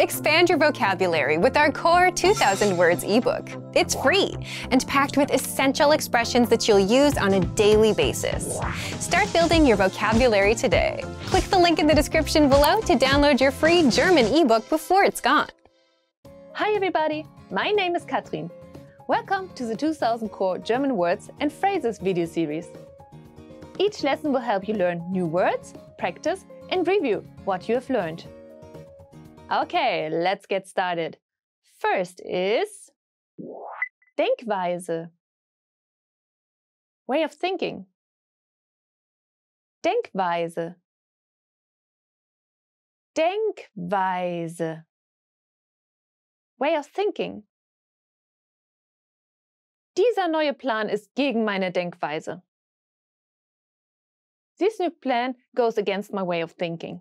Expand your vocabulary with our Core 2000 Words ebook. It's free and packed with essential expressions that you'll use on a daily basis. Start building your vocabulary today. Click the link in the description below to download your free German ebook before it's gone. Hi everybody, my name is Katrin. Welcome to the 2000 Core German Words and Phrases video series. Each lesson will help you learn new words, practice and review what you have learned. Okay, let's get started. First is Denkweise. Way of thinking. Denkweise. Denkweise. Way of thinking. Dieser neue Plan ist gegen meine Denkweise. This new plan goes against my way of thinking.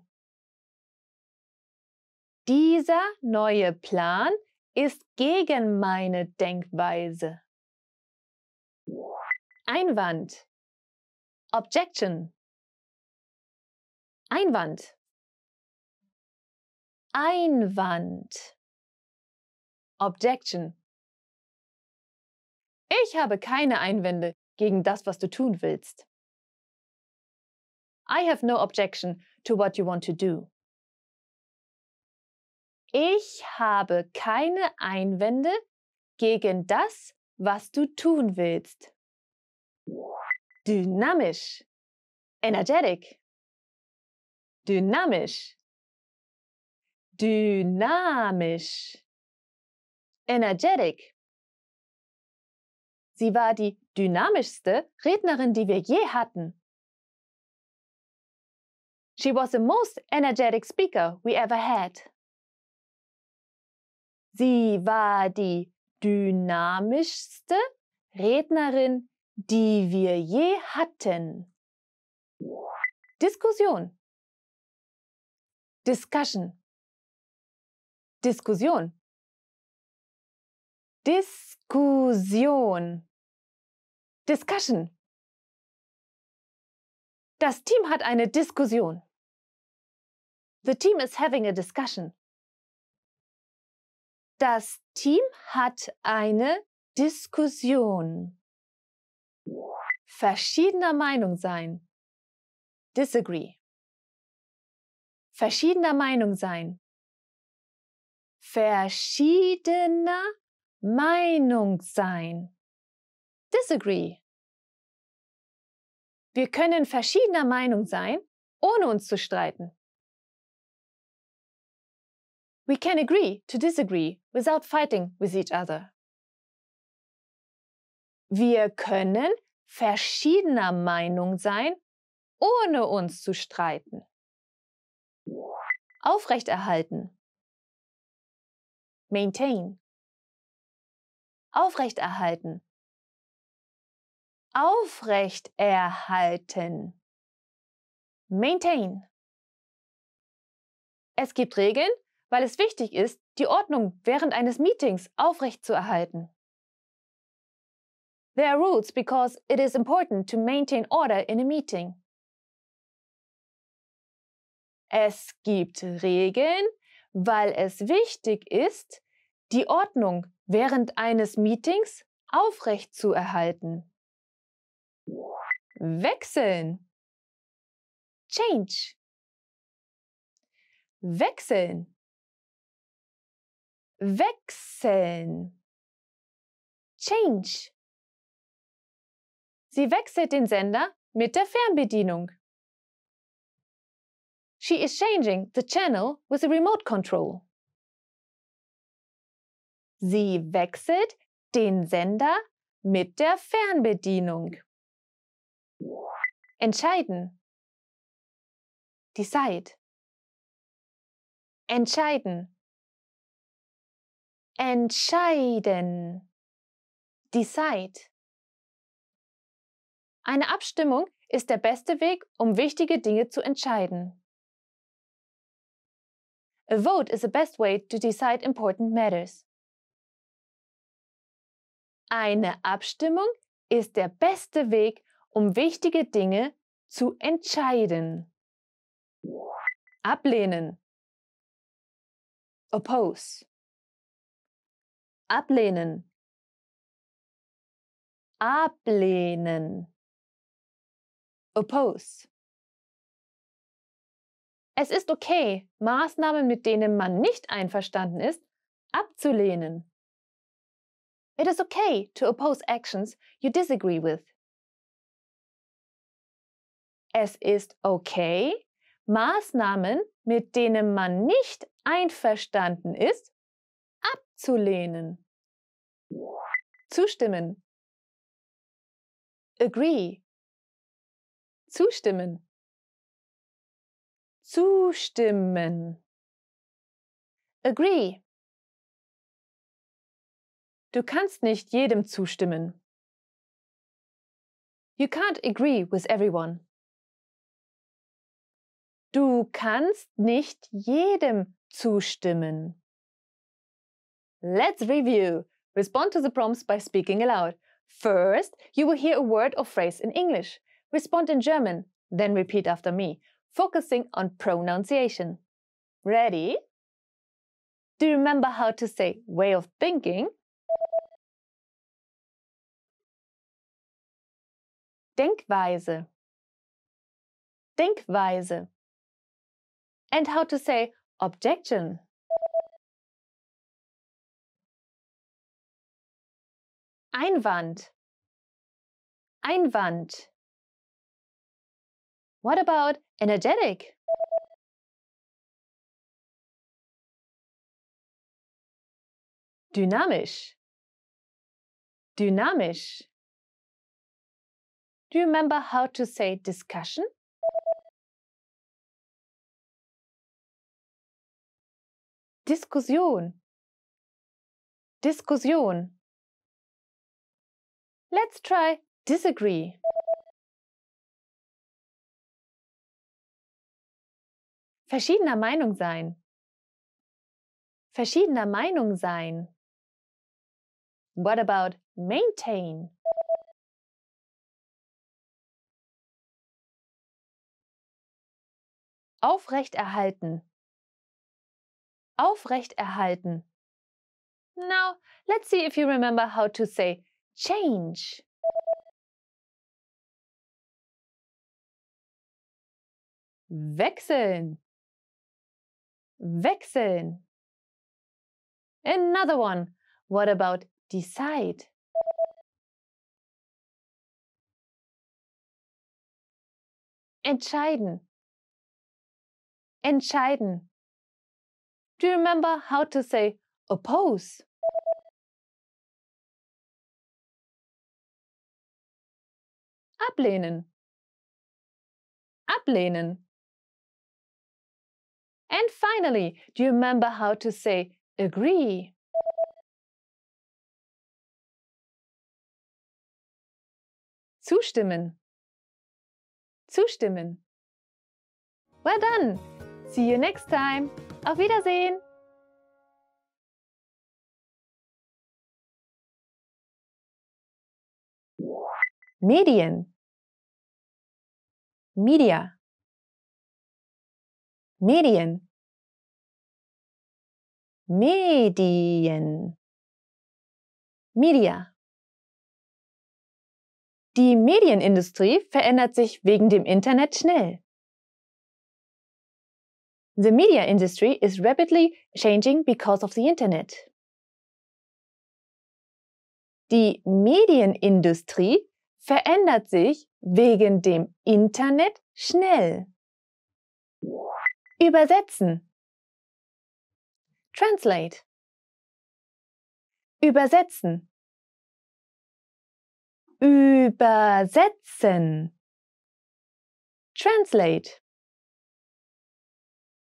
Dieser neue Plan ist gegen meine Denkweise. Einwand. Objection. Einwand. Einwand. Objection. Ich habe keine Einwände gegen das, was du tun willst. I have no objection to what you want to do. Ich habe keine Einwände gegen das, was du tun willst. Dynamisch. Energetic. Dynamisch. Dynamisch. Energetic. Sie war die dynamischste Rednerin, die wir je hatten. She was the most energetic speaker we ever had. Sie war die dynamischste Rednerin, die wir je hatten. Diskussion. Discussion. Diskussion. Diskussion. Discussion. Das Team hat eine Diskussion. The team is having a discussion. Das Team hat eine Diskussion. Verschiedener Meinung sein. Disagree. Verschiedener Meinung sein. Verschiedener Meinung sein. Disagree. Wir können verschiedener Meinung sein, ohne uns zu streiten. We can agree to disagree without fighting with each other. Wir können verschiedener Meinung sein, ohne uns zu streiten. Aufrechterhalten. Maintain. Aufrechterhalten. Aufrechterhalten. Maintain. Es gibt Regeln, weil es wichtig ist, die Ordnung während eines Meetings aufrechtzuerhalten. There are rules because it is important to maintain order in a meeting. Es gibt Regeln, weil es wichtig ist, die Ordnung während eines Meetings aufrechtzuerhalten. Wechseln. Change. Wechseln wechseln. Change. Sie wechselt den Sender mit der Fernbedienung. She is changing the channel with a remote control. Sie wechselt den Sender mit der Fernbedienung. Entscheiden. Decide. Entscheiden. Entscheiden. Decide. Eine Abstimmung ist der beste Weg, um wichtige Dinge zu entscheiden. A vote is the best way to decide important matters. Eine Abstimmung ist der beste Weg, um wichtige Dinge zu entscheiden. Ablehnen. Oppose ablehnen ablehnen oppose Es ist okay, Maßnahmen, mit denen man nicht einverstanden ist, abzulehnen. It is okay to oppose actions you disagree with. Es ist okay, Maßnahmen, mit denen man nicht einverstanden ist, abzulehnen. Zustimmen. Agree. Zustimmen. Zustimmen. Agree. Du kannst nicht jedem zustimmen. You can't agree with everyone. Du kannst nicht jedem zustimmen. Let's review. Respond to the prompts by speaking aloud. First, you will hear a word or phrase in English. Respond in German, then repeat after me, focusing on pronunciation. Ready? Do you remember how to say way of thinking? Denkweise. Denkweise. And how to say objection. Einwand. Einwand. What about energetic? Dynamisch. Dynamisch. Do you remember how to say discussion? Diskussion. Diskussion. Let's try disagree. Verschiedener Meinung sein. Verschiedener Meinung sein. What about maintain? Aufrechterhalten. Aufrechterhalten. Now, let's see if you remember how to say change wechseln wechseln another one what about decide entscheiden entscheiden do you remember how to say oppose ablehnen, ablehnen. And finally, do you remember how to say agree? Zustimmen. Zustimmen. Well done. See you next time. Auf Wiedersehen. Medien. Media. Medien. Medien. Media. Die Medienindustrie verändert sich wegen dem Internet schnell. The media industry is rapidly changing because of the Internet. Die Medienindustrie verändert sich wegen dem Internet schnell. Übersetzen. Translate. Übersetzen. Übersetzen. Translate.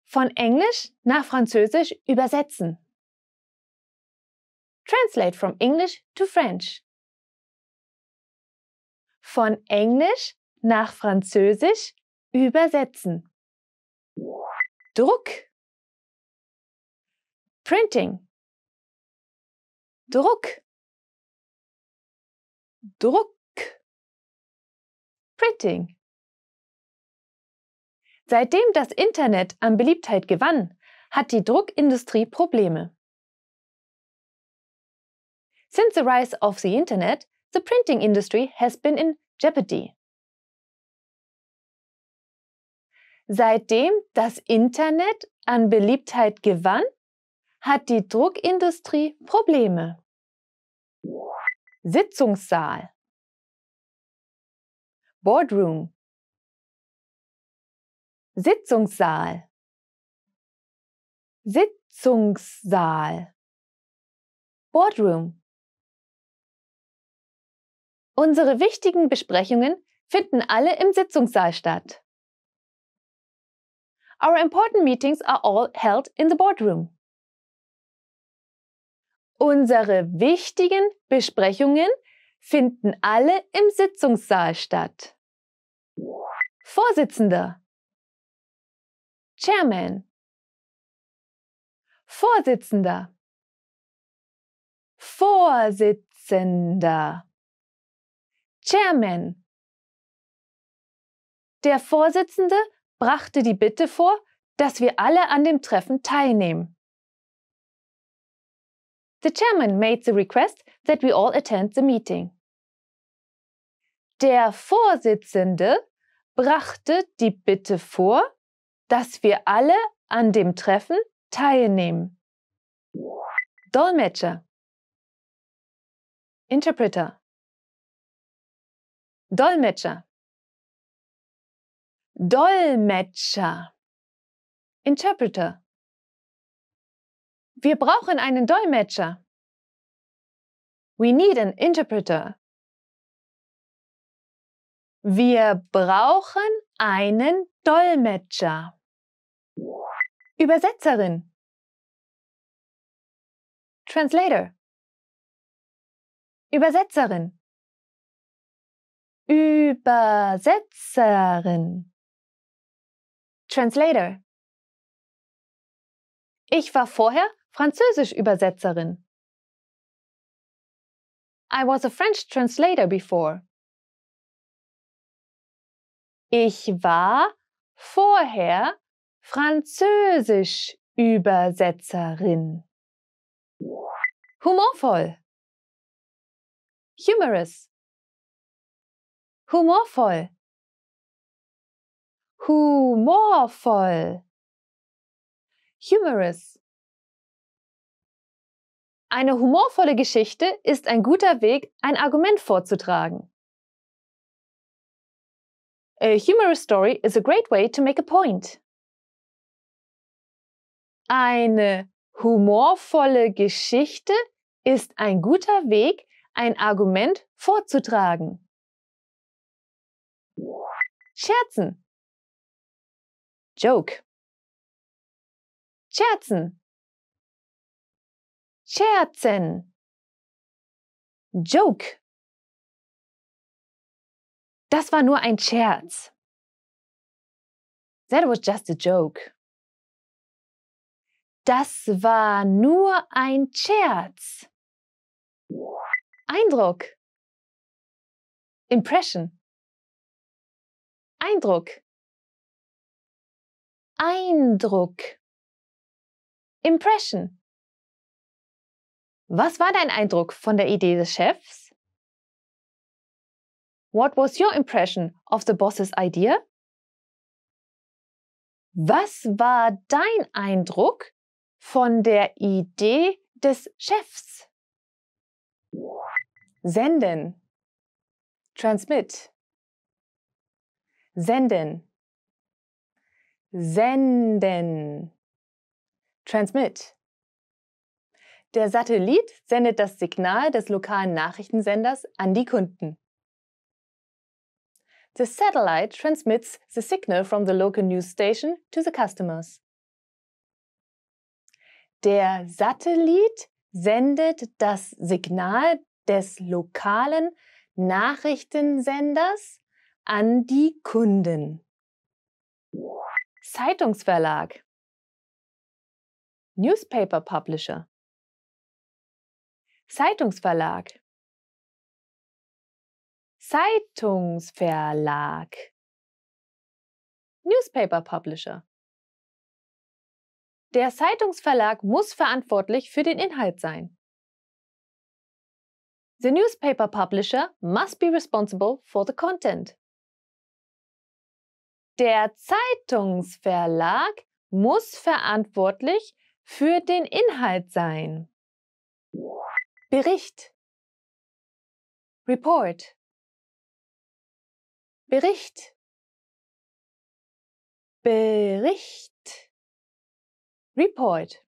Von Englisch nach Französisch übersetzen. Translate from English to French von Englisch nach Französisch übersetzen. Druck Printing Druck Druck Printing Seitdem das Internet an Beliebtheit gewann, hat die Druckindustrie Probleme. Since the rise of the Internet, the printing industry has been in jeopardy. Seitdem das Internet an Beliebtheit gewann, hat die Druckindustrie Probleme. Sitzungssaal Boardroom Sitzungssaal Sitzungssaal Boardroom Unsere wichtigen Besprechungen finden alle im Sitzungssaal statt. Our important meetings are all held in the boardroom. Unsere wichtigen Besprechungen finden alle im Sitzungssaal statt. Vorsitzender Chairman Vorsitzender Vorsitzender Chairman. Der Vorsitzende brachte die Bitte vor, dass wir alle an dem Treffen teilnehmen. The chairman made the request that we all attend the meeting. Der Vorsitzende brachte die Bitte vor, dass wir alle an dem Treffen teilnehmen. Dolmetscher Interpreter Dolmetscher. Dolmetscher. Interpreter. Wir brauchen einen Dolmetscher. We need an interpreter. Wir brauchen einen Dolmetscher. Übersetzerin. Translator. Übersetzerin. Übersetzerin. Translator. Ich war vorher Französisch-Übersetzerin. I was a French translator before. Ich war vorher Französisch-Übersetzerin. Humorvoll. Humorous humorvoll, humorvoll, humorous. Eine humorvolle Geschichte ist ein guter Weg, ein Argument vorzutragen. A humorous story is a great way to make a point. Eine humorvolle Geschichte ist ein guter Weg, ein Argument vorzutragen. Scherzen. Joke. Scherzen. Scherzen. Joke. Das war nur ein Scherz. That was just a joke. Das war nur ein Scherz. Eindruck. Impression. Eindruck. Eindruck. Impression. Was war dein Eindruck von der Idee des Chefs? What was your impression of the boss's idea? Was war dein Eindruck von der Idee des Chefs? Senden. Transmit. Senden. Senden. Transmit. Der Satellit sendet das Signal des lokalen Nachrichtensenders an die Kunden. The satellite transmits the signal from the local news station to the customers. Der Satellit sendet das Signal des lokalen Nachrichtensenders an die Kunden. Zeitungsverlag. Newspaper Publisher. Zeitungsverlag. Zeitungsverlag. Newspaper Publisher. Der Zeitungsverlag muss verantwortlich für den Inhalt sein. The newspaper publisher must be responsible for the content. Der Zeitungsverlag muss verantwortlich für den Inhalt sein. Bericht Report Bericht Bericht Report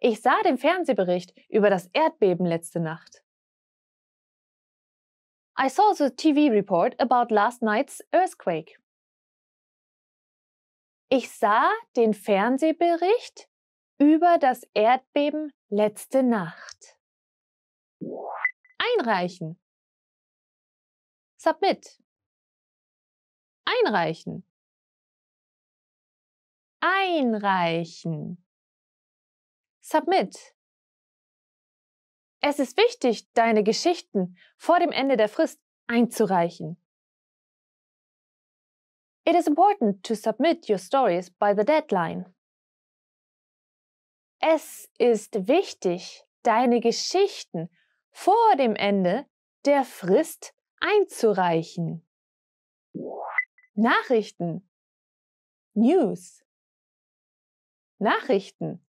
Ich sah den Fernsehbericht über das Erdbeben letzte Nacht. I saw the TV report about last night's earthquake. Ich sah den Fernsehbericht über das Erdbeben letzte Nacht. Einreichen. Submit. Einreichen. Einreichen. Submit. Es ist wichtig, deine Geschichten vor dem Ende der Frist einzureichen. It is important to submit your stories by the deadline. Es ist wichtig, deine Geschichten vor dem Ende der Frist einzureichen. Nachrichten News Nachrichten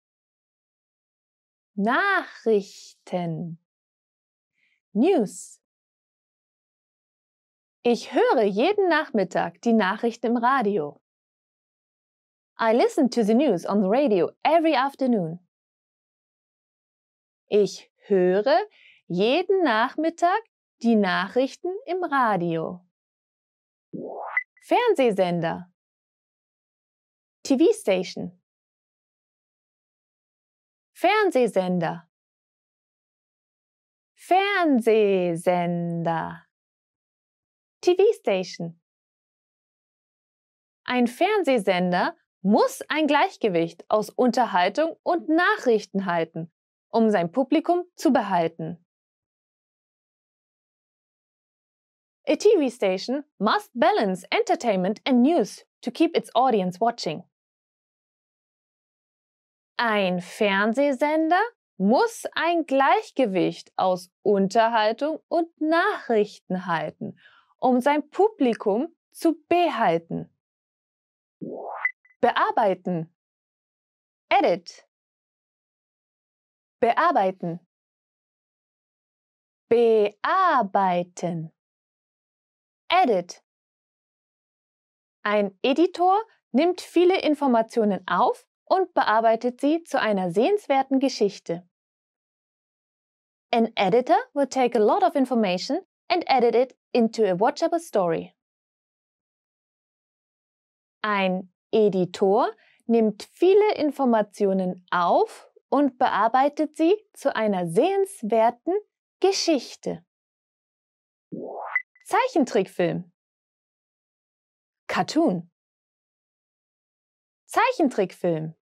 Nachrichten. News. Ich höre jeden Nachmittag die Nachrichten im Radio. I listen to the news on the radio every afternoon. Ich höre jeden Nachmittag die Nachrichten im Radio. Fernsehsender. TV Station. Fernsehsender Fernsehsender TV Station Ein Fernsehsender muss ein Gleichgewicht aus Unterhaltung und Nachrichten halten, um sein Publikum zu behalten. A TV station must balance entertainment and news to keep its audience watching. Ein Fernsehsender muss ein Gleichgewicht aus Unterhaltung und Nachrichten halten, um sein Publikum zu behalten. Bearbeiten. Edit. Bearbeiten. Bearbeiten. Edit. Ein Editor nimmt viele Informationen auf und bearbeitet sie zu einer sehenswerten Geschichte. An editor will take a lot of information and edit it into a watchable story. Ein Editor nimmt viele Informationen auf und bearbeitet sie zu einer sehenswerten Geschichte. Zeichentrickfilm Cartoon Zeichentrickfilm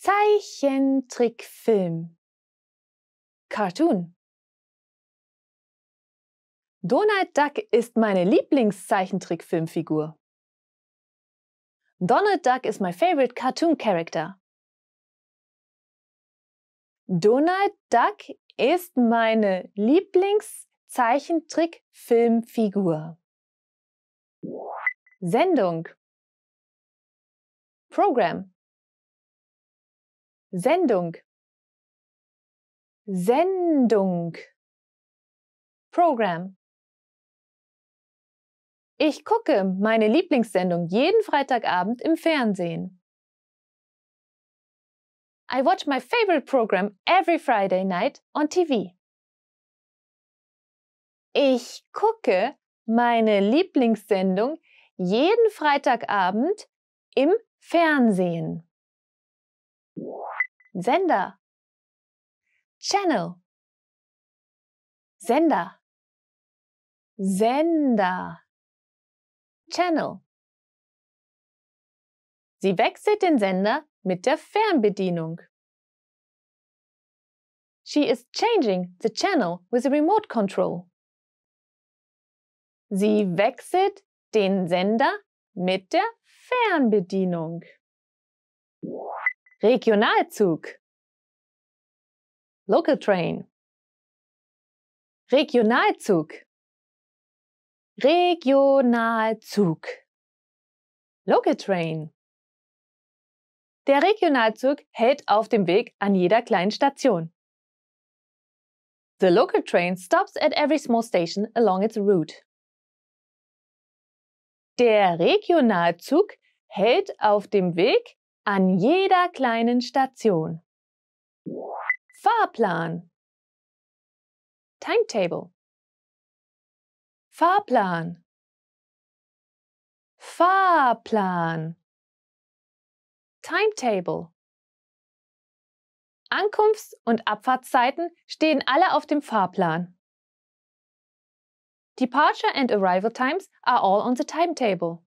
Zeichentrickfilm. Cartoon. Donald Duck ist meine Lieblingszeichentrickfilmfigur. Donald Duck is my favorite cartoon character. Donald Duck ist meine Lieblingszeichentrickfilmfigur. Sendung. Program. Sendung, Sendung, Program. Ich gucke meine Lieblingssendung jeden Freitagabend im Fernsehen. I watch my favorite program every Friday night on TV. Ich gucke meine Lieblingssendung jeden Freitagabend im Fernsehen. Sender Channel Sender Sender Channel Sie wechselt den Sender mit der Fernbedienung. She is changing the channel with a remote control. Sie wechselt den Sender mit der Fernbedienung. Regionalzug. Local Train. Regionalzug. Regionalzug. Local Train. Der Regionalzug hält auf dem Weg an jeder kleinen Station. The local train stops at every small station along its route. Der Regionalzug hält auf dem Weg an jeder kleinen Station. Fahrplan. Timetable. Fahrplan. Fahrplan. Timetable. Ankunfts- und Abfahrtszeiten stehen alle auf dem Fahrplan. Departure and arrival times are all on the timetable.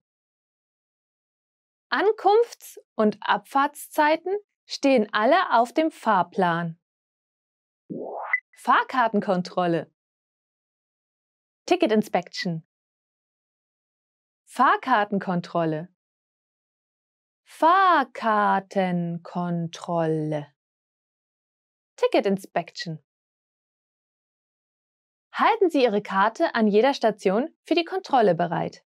Ankunfts- und Abfahrtszeiten stehen alle auf dem Fahrplan. Fahrkartenkontrolle. Ticket Inspection. Fahrkartenkontrolle. Fahrkartenkontrolle. Ticket Inspection. Halten Sie Ihre Karte an jeder Station für die Kontrolle bereit.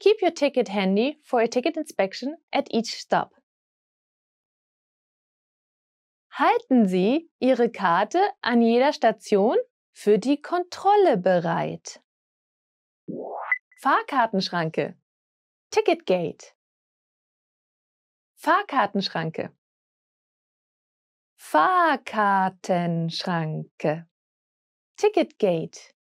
Keep your ticket handy for a ticket inspection at each stop. Halten Sie Ihre Karte an jeder Station für die Kontrolle bereit. Fahrkartenschranke Ticket Gate Fahrkartenschranke Fahrkartenschranke Ticket Gate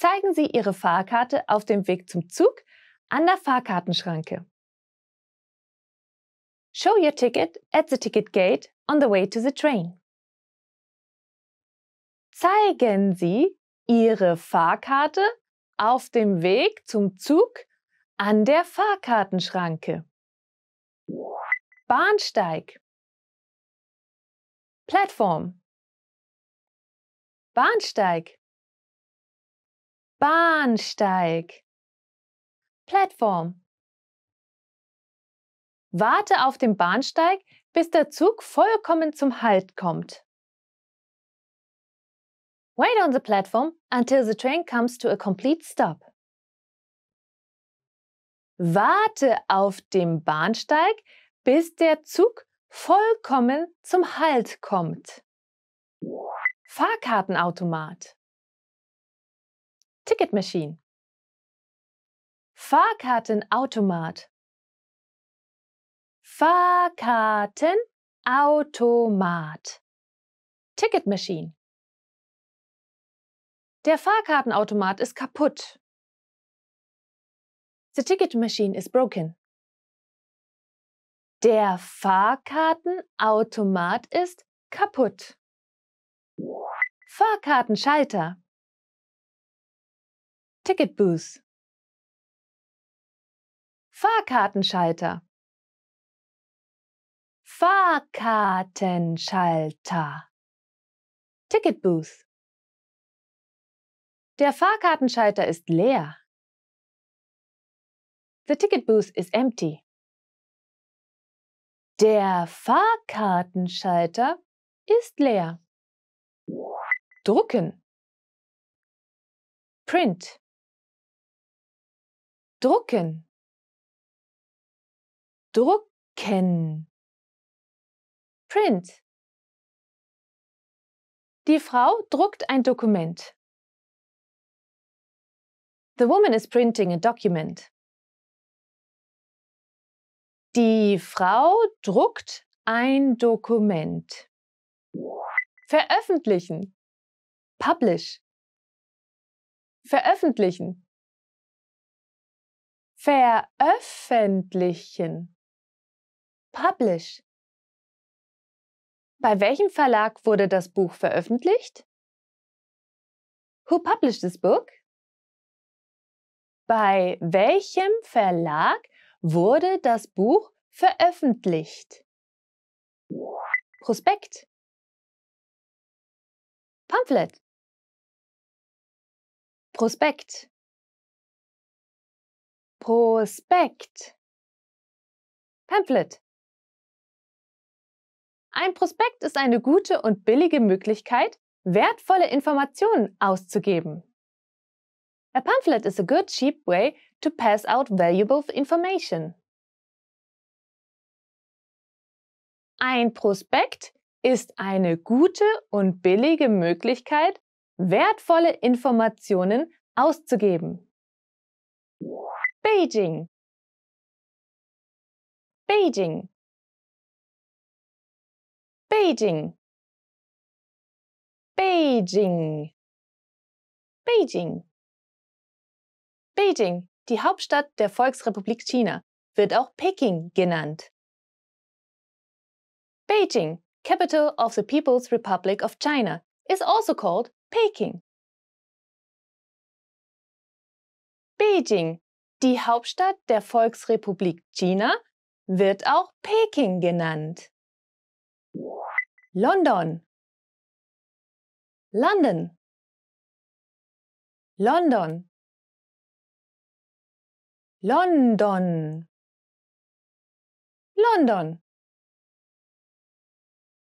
zeigen Sie Ihre Fahrkarte auf dem Weg zum Zug an der Fahrkartenschranke. Show your ticket at the ticket gate on the way to the train. Zeigen Sie Ihre Fahrkarte auf dem Weg zum Zug an der Fahrkartenschranke. Bahnsteig Plattform Bahnsteig Bahnsteig. Plattform. Warte auf dem Bahnsteig, bis der Zug vollkommen zum Halt kommt. Wait on the platform until the train comes to a complete stop. Warte auf dem Bahnsteig, bis der Zug vollkommen zum Halt kommt. Fahrkartenautomat. Ticket Machine. Fahrkartenautomat. Fahrkartenautomat. Ticket Machine. Der Fahrkartenautomat ist kaputt. The ticket machine is broken. Der Fahrkartenautomat ist kaputt. Fahrkartenschalter. Ticketbooth. Fahrkartenschalter. Fahrkartenschalter. Ticketbooth. Der Fahrkartenschalter ist leer. The ticket booth is empty. Der Fahrkartenschalter ist leer. Drucken. Print drucken drucken print Die Frau druckt ein Dokument. The woman is printing a document. Die Frau druckt ein Dokument. Veröffentlichen. Publish. Veröffentlichen veröffentlichen. Publish. Bei welchem Verlag wurde das Buch veröffentlicht? Who published this book? Bei welchem Verlag wurde das Buch veröffentlicht? Prospekt. Pamphlet. Prospekt. Prospekt. Pamphlet. Ein Prospekt ist eine gute und billige Möglichkeit, wertvolle Informationen auszugeben. A pamphlet is a good cheap way to pass out valuable information. Ein Prospekt ist eine gute und billige Möglichkeit, wertvolle Informationen auszugeben. Beijing Beijing Beijing Beijing Beijing Beijing, die Hauptstadt der Volksrepublik China, wird auch Peking genannt. Beijing, capital of the People's Republic of China, is also called Peking. Beijing Die Hauptstadt der Volksrepublik China wird auch Peking genannt. London London London London London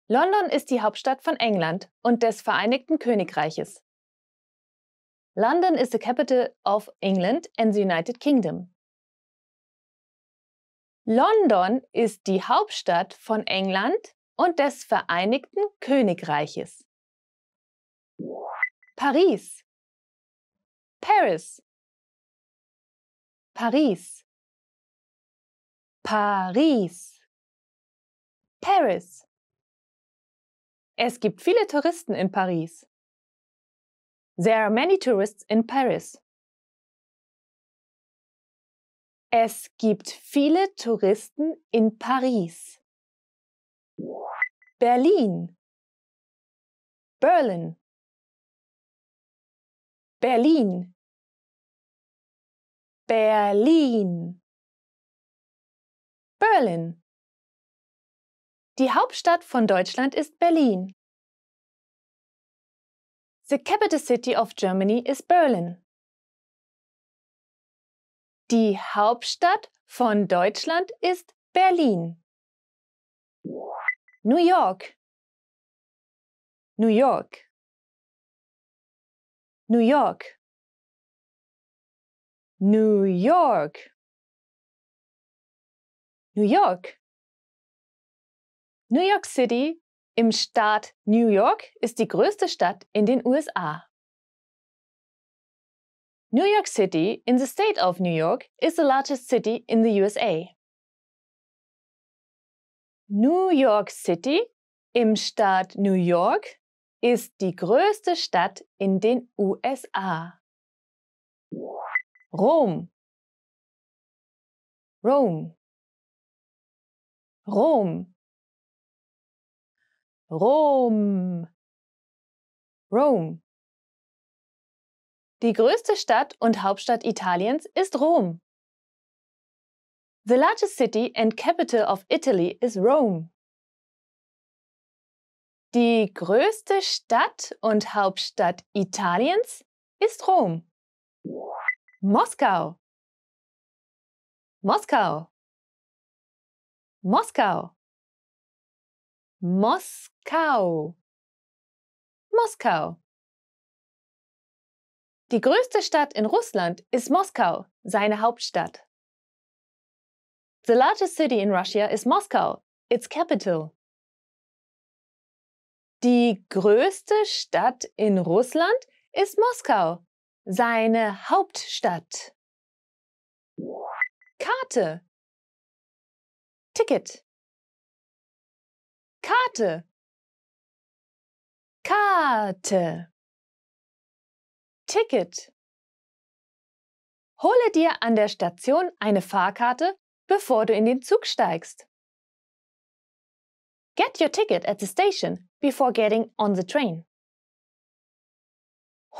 London ist die Hauptstadt von England und des Vereinigten Königreiches. London is the capital of England and the United Kingdom. London ist die Hauptstadt von England und des Vereinigten Königreiches. Paris Paris Paris Paris Paris Es gibt viele Touristen in Paris. There are many tourists in Paris. Es gibt viele Touristen in Paris. Berlin. Berlin. Berlin. Berlin. Berlin. Die Hauptstadt von Deutschland ist Berlin. The capital city of Germany is Berlin. Die Hauptstadt von Deutschland ist Berlin. New York. New York. New York. New York. New York. New York City im Staat New York ist die größte Stadt in den USA. New York City in the state of New York is the largest city in the USA. New York City im Staat New York ist die größte Stadt in den USA. Rom Rome Rom Rom. Rome. Die größte Stadt und Hauptstadt Italiens ist Rom. The largest city and capital of Italy is Rome. Die größte Stadt und Hauptstadt Italiens ist Rom. Moskau. Moskau. Moskau. Moskau. Moskau. Moskau. Die größte Stadt in Russland ist Moskau, seine Hauptstadt. The largest city in Russia is Moscow, its capital. Die größte Stadt in Russland ist Moskau, seine Hauptstadt. Karte. Ticket. Karte. Karte. Ticket. Hole dir an der Station eine Fahrkarte, bevor du in den Zug steigst. Get your ticket at the station before getting on the train.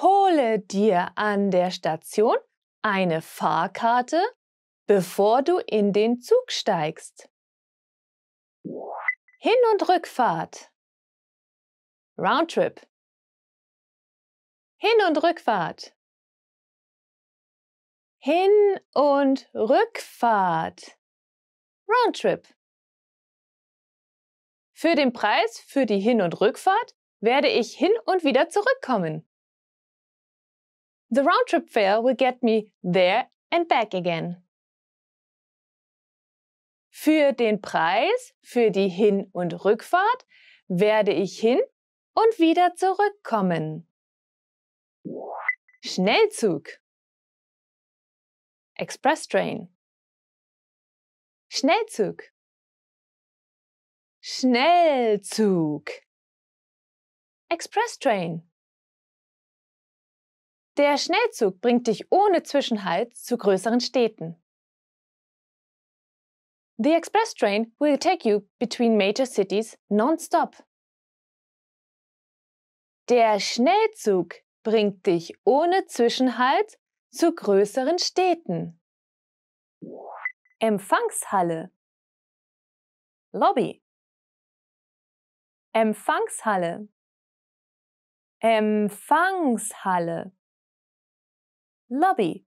Hole dir an der Station eine Fahrkarte, bevor du in den Zug steigst. Hin- und Rückfahrt. Roundtrip. Hin und Rückfahrt. Hin und Rückfahrt. Roundtrip. Für den Preis für die Hin- und Rückfahrt werde ich hin und wieder zurückkommen. The roundtrip fare will get me there and back again. Für den Preis für die Hin- und Rückfahrt werde ich hin und wieder zurückkommen. Schnellzug. Express Train. Schnellzug. Schnellzug. Express Train. Der Schnellzug bringt dich ohne Zwischenhalt zu größeren Städten. The express train will take you between major cities non-stop. Der Schnellzug bringt dich ohne Zwischenhalt zu größeren Städten. Empfangshalle Lobby Empfangshalle Empfangshalle Lobby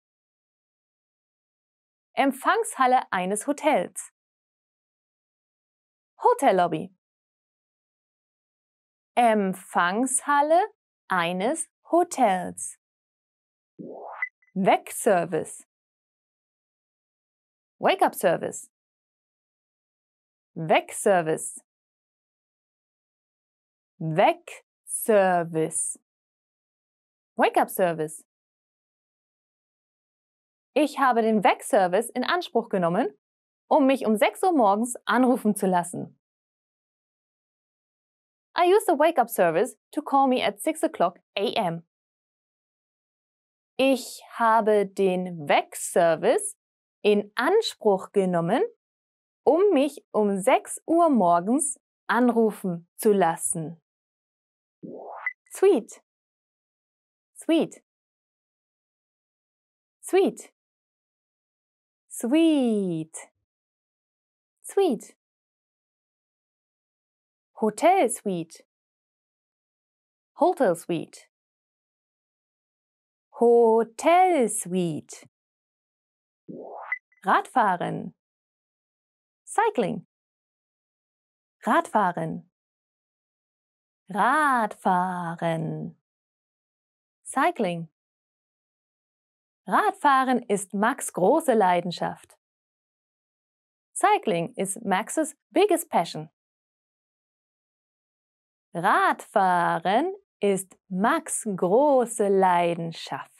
Empfangshalle eines Hotels Hotellobby Empfangshalle eines Hotels. Wegservice. Wake-up Service. Wegservice. Wegservice. Wake-up Service. Ich habe den Wegservice in Anspruch genommen, um mich um 6 Uhr morgens anrufen zu lassen. I use the wake up service to call me at 6 o'clock am. Ich habe den Weck-Service in Anspruch genommen, um mich um 6 Uhr morgens anrufen zu lassen. Sweet. Sweet. Sweet. Sweet. Sweet. Hotel Suite. Hotel Suite. Hotel Suite. Radfahren. Cycling. Radfahren. Radfahren. Cycling. Radfahren ist Max' große Leidenschaft. Cycling is Max's biggest passion. Radfahren ist Max große Leidenschaft.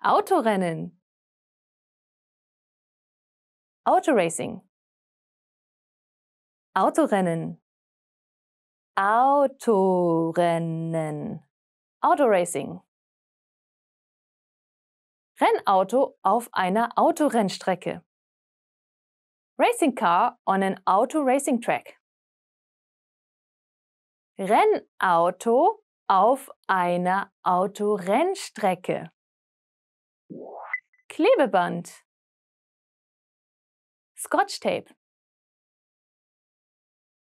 Autorennen. Autoracing. Autorennen. Autorennen. Autoracing. Rennauto auf einer Autorennstrecke. Racing car on an auto racing track. Rennauto auf einer Autorennstrecke. Klebeband. Scotch Tape.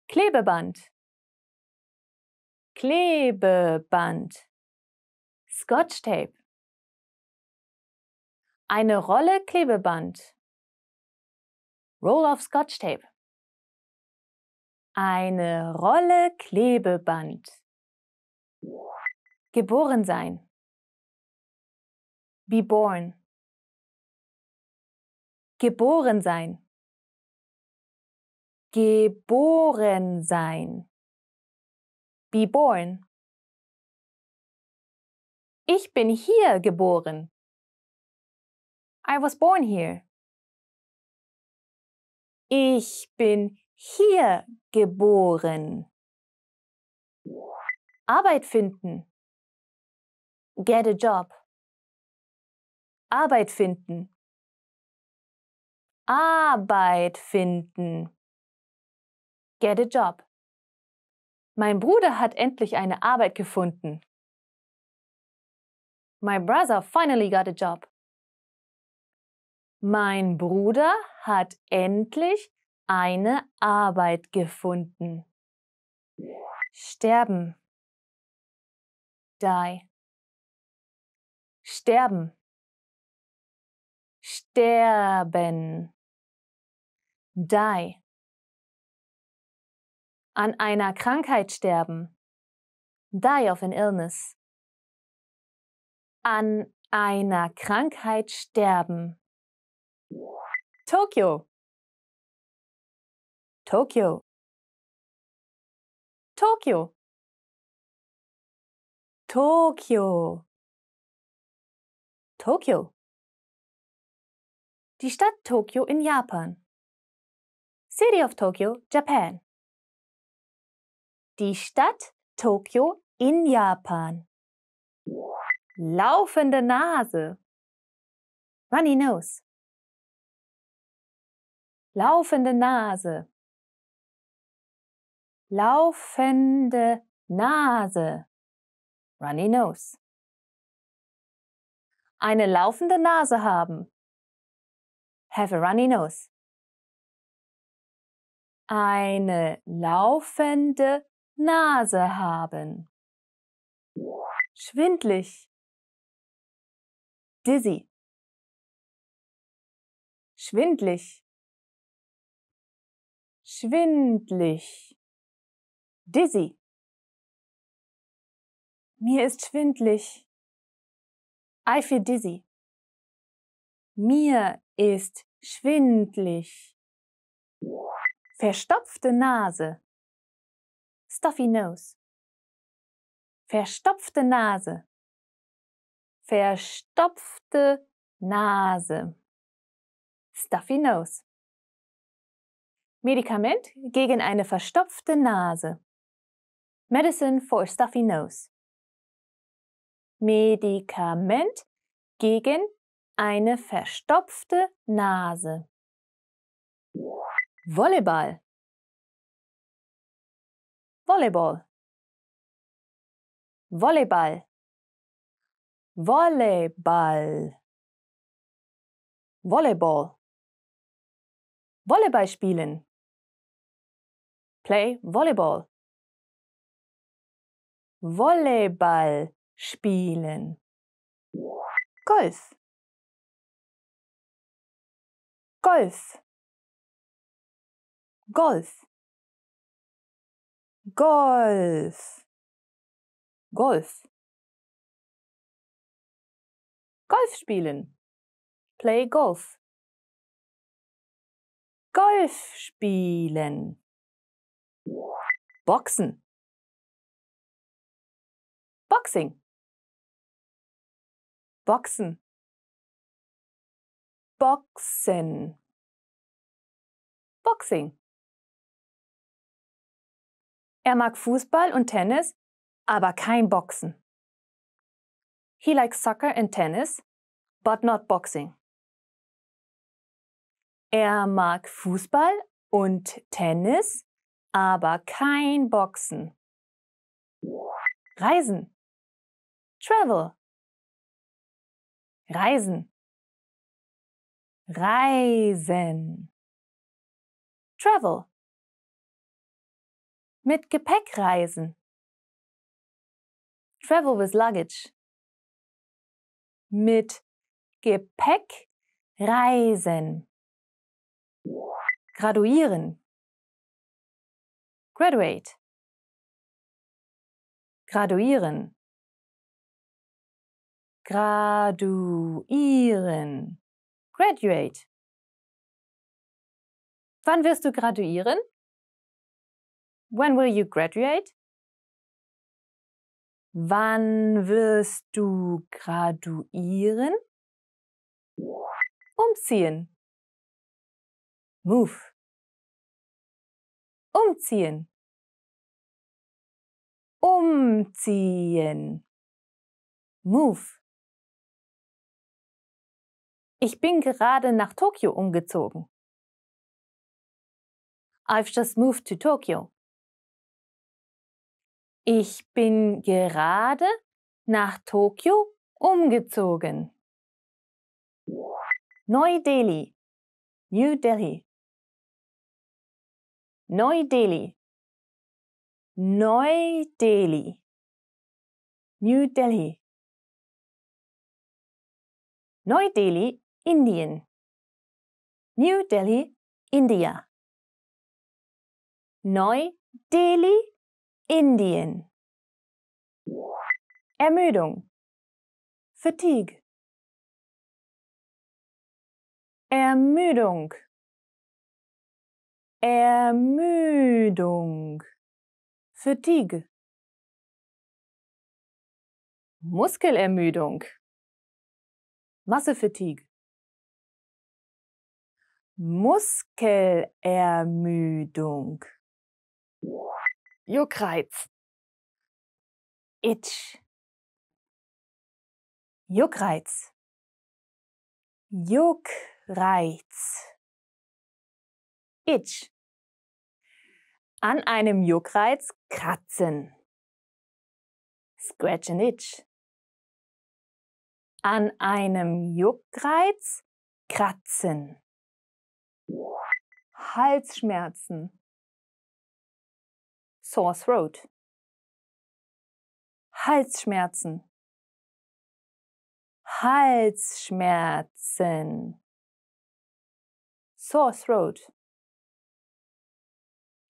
Klebeband. Klebeband. Scotch Tape. Eine Rolle Klebeband. Roll of Scotch Tape. Eine Rolle Klebeband. Geboren sein. Be born. Geboren sein. Geboren sein. Be born. Ich bin hier geboren. I was born here. Ich bin hier geboren. Arbeit finden. Get a job. Arbeit finden. Arbeit finden. Get a job. Mein Bruder hat endlich eine Arbeit gefunden. My brother finally got a job. Mein Bruder hat endlich eine Arbeit gefunden. Sterben. Die. Sterben. Sterben. Die. An einer Krankheit sterben. Die of an illness. An einer Krankheit sterben. Tokio. Tokyo Tokyo Tokio Tokio Die Stadt Tokio in Japan City of Tokyo, Japan Die Stadt Tokio in Japan Laufende Nase Runny Nose Laufende Nase laufende Nase. Runny nose. Eine laufende Nase haben. Have a runny nose. Eine laufende Nase haben. Schwindlig. Dizzy. Schwindlig. Schwindlig dizzy. Mir ist schwindlig. I feel dizzy. Mir ist schwindlig. Verstopfte Nase. Stuffy nose. Verstopfte Nase. Verstopfte Nase. Stuffy nose. Medikament gegen eine verstopfte Nase. Medicine for a Stuffy Nose. Medikament gegen eine verstopfte Nase. Volleyball. Volleyball. Volleyball. Volleyball. Volleyball. Volleyball spielen. Play Volleyball. Volleyball spielen. Golf. Golf. Golf. Golf. Golf. Golf spielen. Play golf. Golf spielen. Boxen. Boxing. Boxen. Boxen. Boxing. Er mag Fußball und Tennis, aber kein Boxen. He likes soccer and tennis, but not boxing. Er mag Fußball und Tennis, aber kein Boxen. Reisen. Travel. Reisen. Reisen. Travel. Mit Gepäck reisen. Travel with luggage. Mit Gepäck reisen. Graduieren. Graduate. Graduieren. Graduieren. Graduate. Wann wirst du graduieren? When will you graduate? Wann wirst du graduieren? Umziehen. Move. Umziehen. Umziehen. Move. Ich bin gerade nach Tokio umgezogen. I've just moved to Tokyo. Ich bin gerade nach Tokio umgezogen. Neu-Delhi. New Delhi. Neu-Delhi. Neu-Delhi. New Delhi. Neu-Delhi Indien. New Delhi, India. Neu-Delhi, Indien. Ermüdung. Fatigue. Ermüdung. Ermüdung. Fatigue. Muskelermüdung. Massefatigue. Muskelermüdung. Juckreiz. Itch. Juckreiz. Juckreiz. Itch. An einem Juckreiz kratzen. Scratch and itch. An einem Juckreiz kratzen. Halsschmerzen. Sore throat. Halsschmerzen. Halsschmerzen. Sore throat.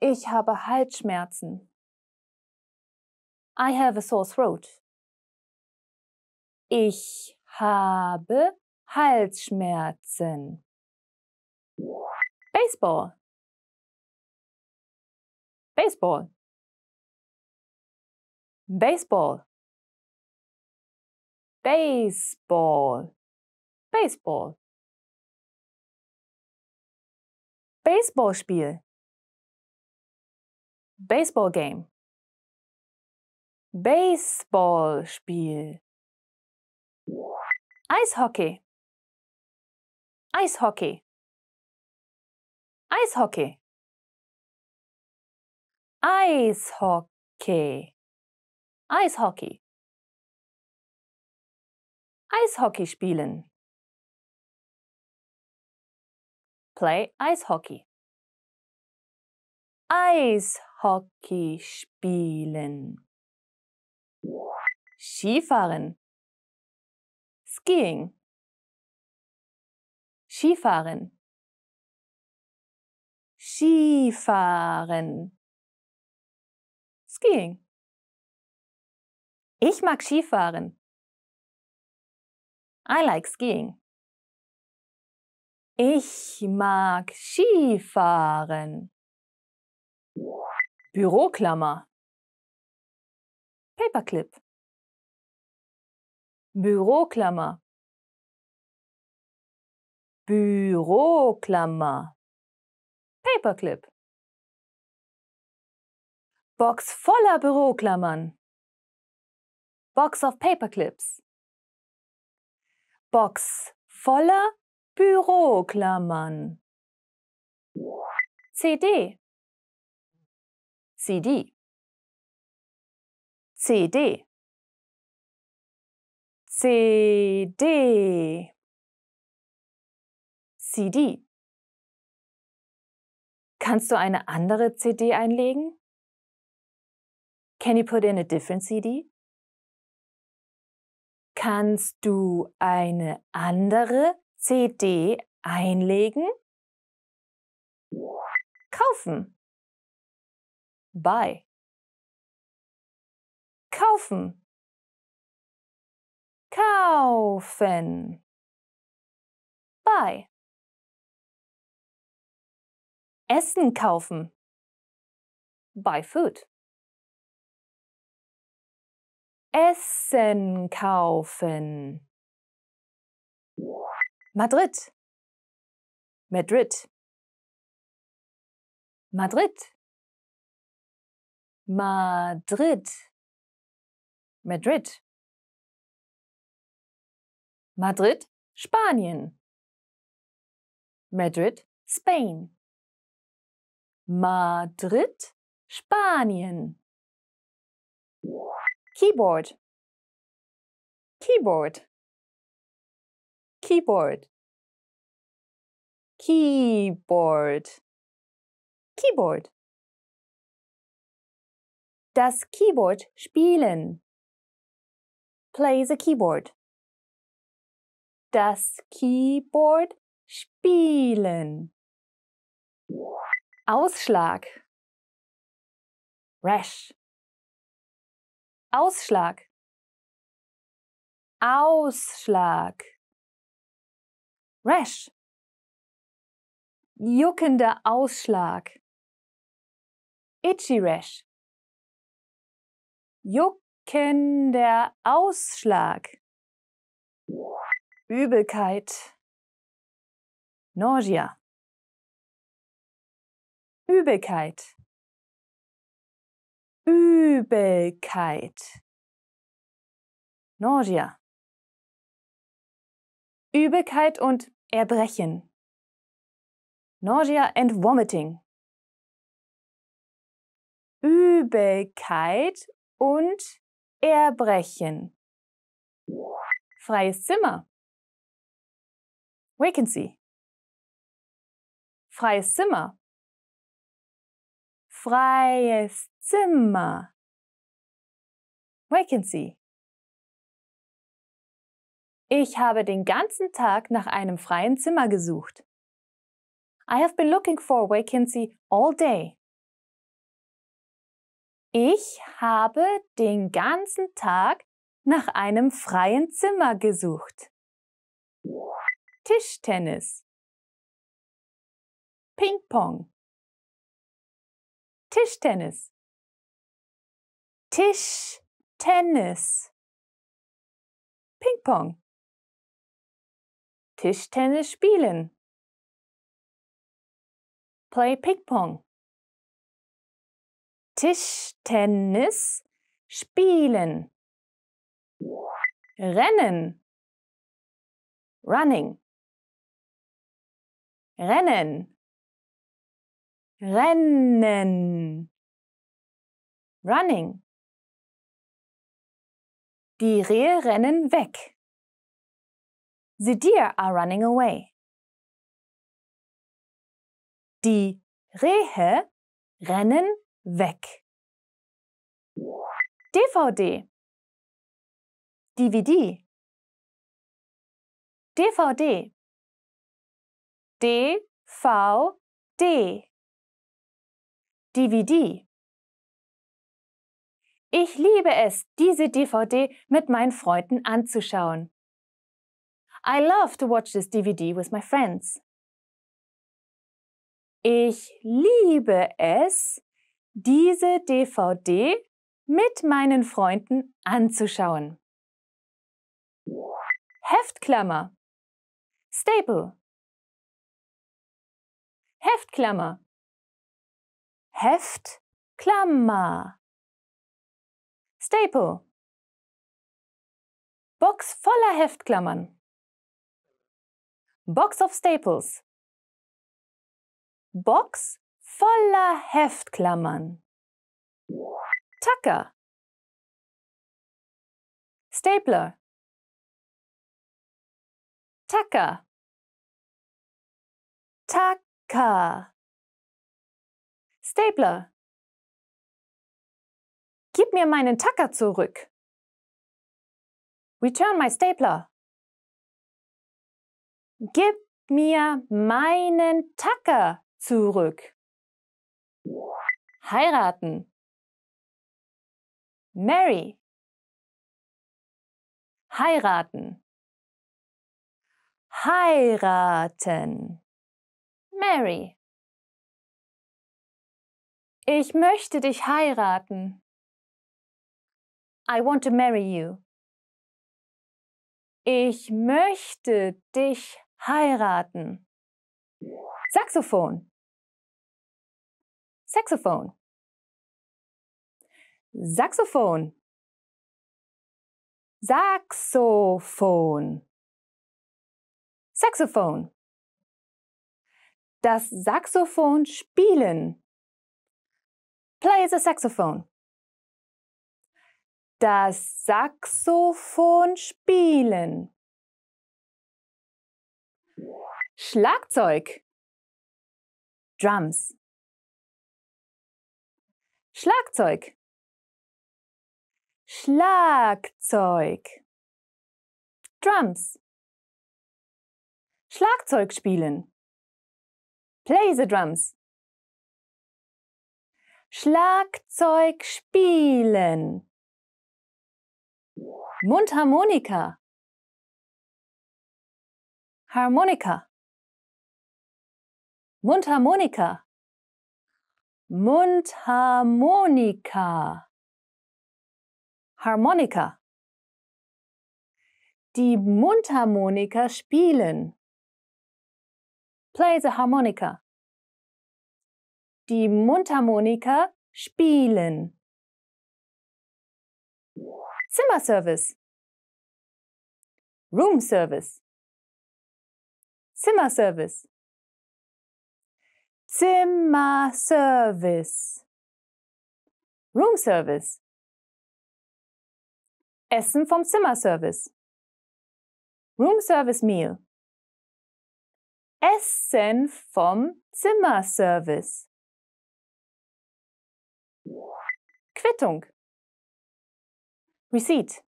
Ich habe Halsschmerzen. I have a sore throat. Ich habe Halsschmerzen. Baseball. Baseball. Baseball. Baseball. Baseball. Baseballspiel. Baseball game. Baseballspiel. ice hockey. Eishockey. Eishockey. Eishockey. Eishockey spielen. Play Eishockey. Eishockey spielen. Skifahren. Skiing. Skifahren. Skifahren. Skiing. Ich mag Skifahren. I like skiing. Ich mag Skifahren. Büroklammer. Paperclip. Büroklammer. Büroklammer. Paperclip. Box voller Büroklammern. Box of Paperclips. Box voller Büroklammern. CD. CD. CD. CD. CD. Kannst du eine andere CD einlegen? Can you put in a different CD? Kannst du eine andere CD einlegen? Kaufen. Buy. Kaufen. Kaufen. Buy. Essen kaufen. Buy food. Essen kaufen. Madrid. Madrid. Madrid. Madrid. Madrid. Madrid, Spanien. Madrid, Spain. Madrid, Spanien. Keyboard. Keyboard. Keyboard. Keyboard. Keyboard. Das Keyboard spielen. Play the keyboard. Das Keyboard spielen. Ausschlag. Rash. Ausschlag. Ausschlag. Rash. Juckender Ausschlag. Itchy Rash. Juckender Ausschlag. Übelkeit. Nausea. Übelkeit. Übelkeit. Nausea. Übelkeit und Erbrechen. Nausea and Vomiting. Übelkeit und Erbrechen. Freies Zimmer. Vacancy. Freies Zimmer freies Zimmer. Vacancy. Ich habe den ganzen Tag nach einem freien Zimmer gesucht. I have been looking for a vacancy all day. Ich habe den ganzen Tag nach einem freien Zimmer gesucht. Tischtennis. Ping-Pong. Tischtennis. Tischtennis. Pingpong. Tischtennis spielen. Play Pingpong. Tischtennis spielen. Rennen. Running. Rennen. Rennen. Running. Die Rehe rennen weg. The deer are running away. Die Rehe rennen weg. DVD. DVD. DVD. DVD. DVD. Ich liebe es, diese DVD mit meinen Freunden anzuschauen. I love to watch this DVD with my friends. Ich liebe es, diese DVD mit meinen Freunden anzuschauen. Heftklammer Staple Heftklammer Heft, Klammer. Staple. Box voller Heftklammern. Box of Staples. Box voller Heftklammern. Tacker. Stapler. Tacker. Tacker. Stapler. Gib mir meinen Tacker zurück. Return my Stapler. Gib mir meinen Tacker zurück. Heiraten. Mary. Heiraten. Heiraten. Mary. Ich möchte dich heiraten. I want to marry you. Ich möchte dich heiraten. Saxophon. Saxophon. Saxophon. Saxophon. Saxophon. Das Saxophon spielen. Play the saxophone. Das Saxophon spielen. Schlagzeug. Drums. Schlagzeug. Schlagzeug. Drums. Schlagzeug spielen. Play the drums. Schlagzeug spielen. Mundharmonika. Harmonika. Mundharmonika. Mundharmonika. Harmonika. Die Mundharmonika spielen. Play the harmonica die Mundharmonika spielen. Zimmerservice. Room Service. Zimmerservice. Zimmerservice. Room Service. Essen vom Zimmerservice. Room Service Meal. Essen vom Zimmerservice. Quittung. Receipt.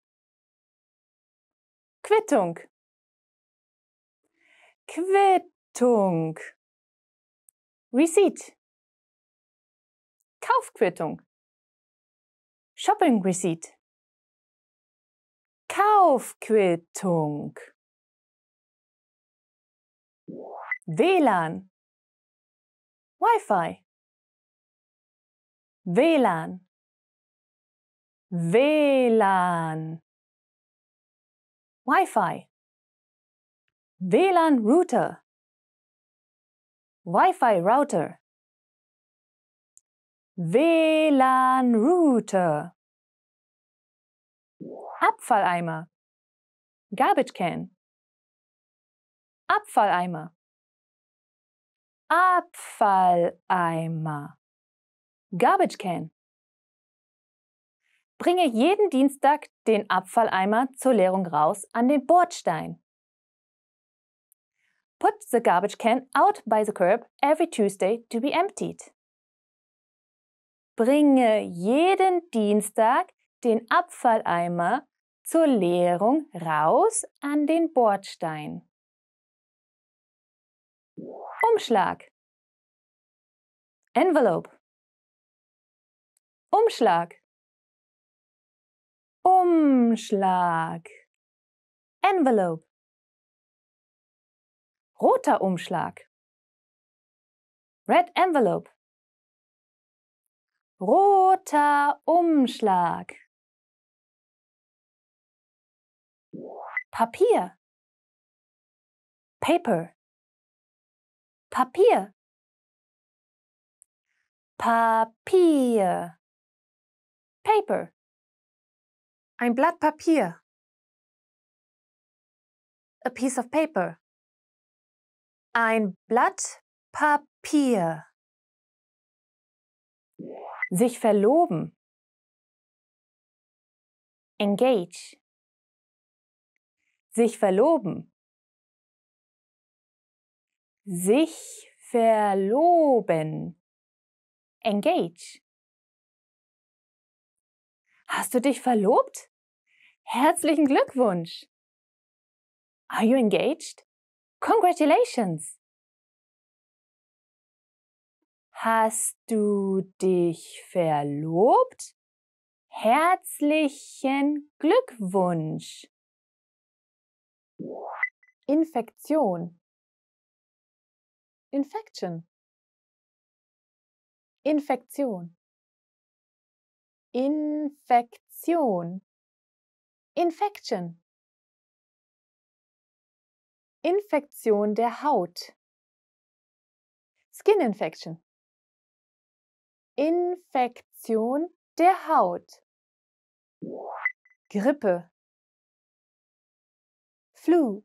Quittung. Quittung. Receipt. Kaufquittung. Shopping Receipt. Kaufquittung. WLAN. Wi-Fi. WLAN WLAN Wi-Fi WLAN Router Wi-Fi Router WLAN Router Abfalleimer Garbage can Abfalleimer Abfalleimer Garbage Can. Bringe jeden Dienstag den Abfalleimer zur Leerung raus an den Bordstein. Put the garbage can out by the curb every Tuesday to be emptied. Bringe jeden Dienstag den Abfalleimer zur Leerung raus an den Bordstein. Umschlag. Envelope. Umschlag. Umschlag. Envelope. Roter Umschlag. Red Envelope. Roter Umschlag. Papier. Paper. Papier. Papier paper. Ein Blatt Papier. A piece of paper. Ein Blatt Papier. Sich verloben. Engage. Sich verloben. Sich verloben. Engage. Hast du dich verlobt? Herzlichen Glückwunsch! Are you engaged? Congratulations! Hast du dich verlobt? Herzlichen Glückwunsch! Infektion Infection Infektion Infektion. Infection. Infektion der Haut. Skin Infection. Infektion der Haut. Grippe. Flu.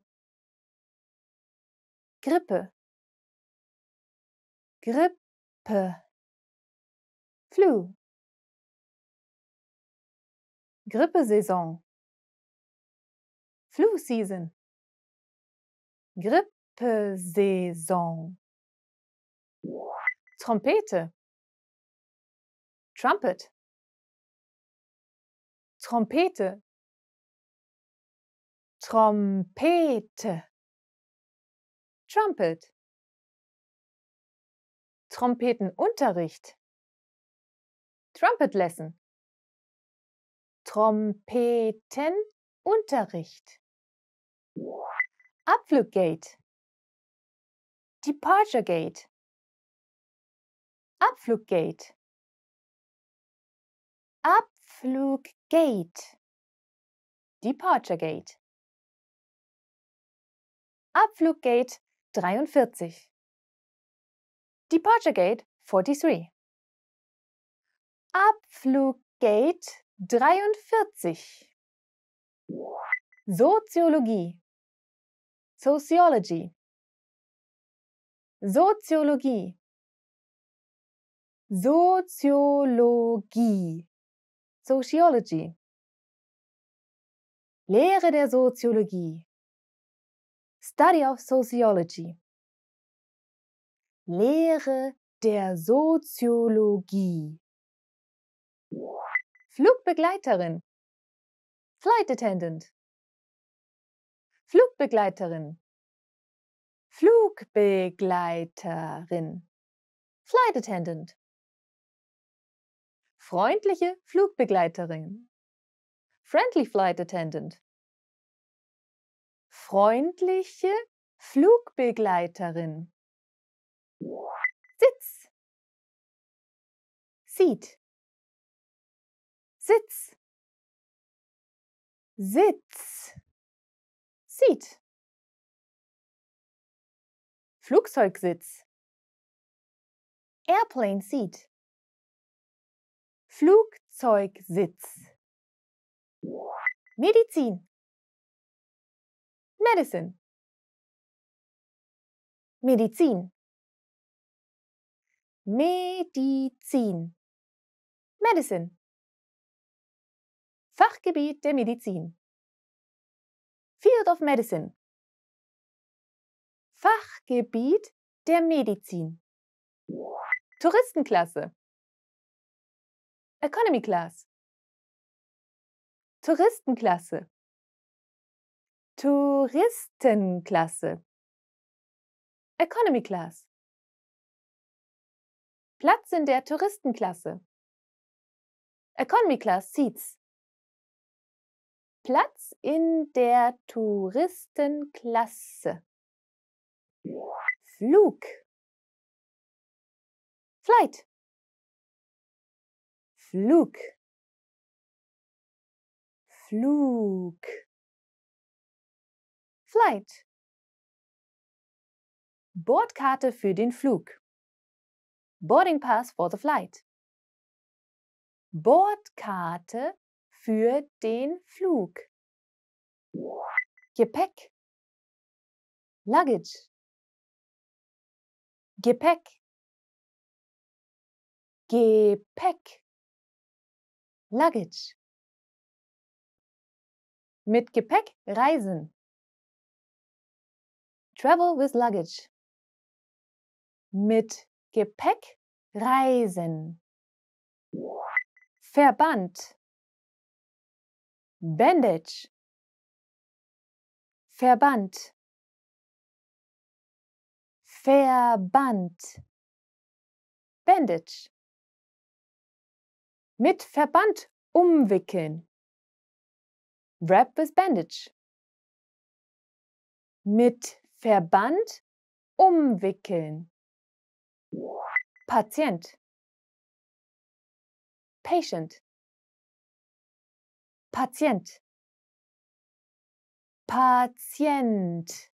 Grippe. Grippe. Flu. Grippesaison, Flu Season, Grippesaison, Trompete, Trumpet, Trompete, Trompete, Trumpet, Trompetenunterricht, Trumpet Lesson. Trompetenunterricht. Abfluggate. Departure Gate. Abfluggate. Abfluggate. Departure Gate. Abfluggate 43. Departure Gate 43. Abfluggate 43 Soziologie Sociology Soziologie Soziologie Sociology Lehre der Soziologie Study of Sociology Lehre der Soziologie Flugbegleiterin. Flight Attendant. Flugbegleiterin. Flugbegleiterin. Flight Attendant. Freundliche Flugbegleiterin. Friendly Flight Attendant. Freundliche Flugbegleiterin. Sitz. Seat. Sitz, Sitz, sieht. Flugzeugsitz, Airplane Seat. Flugzeugsitz. Medizin. Medicine. Medizin. Medizin. Medicine. Fachgebiet der Medizin. Field of Medicine. Fachgebiet der Medizin. Touristenklasse. Economy Class. Touristenklasse. Touristenklasse. Economy Class. Platz in der Touristenklasse. Economy Class Seats. Platz in der Touristenklasse. Flug. Flight. Flug. Flug. Flight. Bordkarte für den Flug. Boarding Pass for the flight. Bordkarte für den Flug. Gepäck. Luggage. Gepäck. Gepäck. Luggage. Mit Gepäck reisen. Travel with luggage. Mit Gepäck reisen. Verband. Bandage Verband Verband Bandage mit Verband umwickeln Wrap with Bandage mit Verband umwickeln Patient Patient Patient. Patient.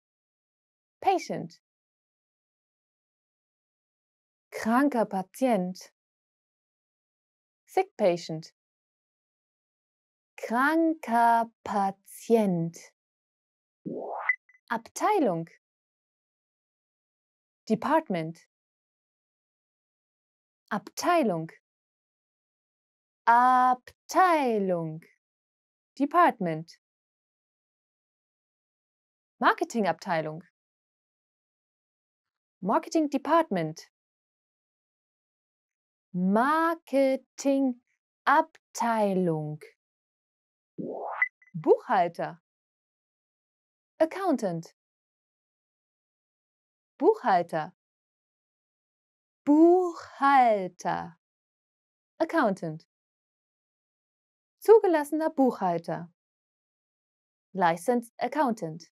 Patient. Kranker Patient. Sick patient. Kranker Patient. Abteilung. Department. Abteilung. Abteilung. Department Marketingabteilung Marketing Department Marketingabteilung Buchhalter Accountant Buchhalter Buchhalter Accountant Zugelassener Buchhalter. Licensed Accountant.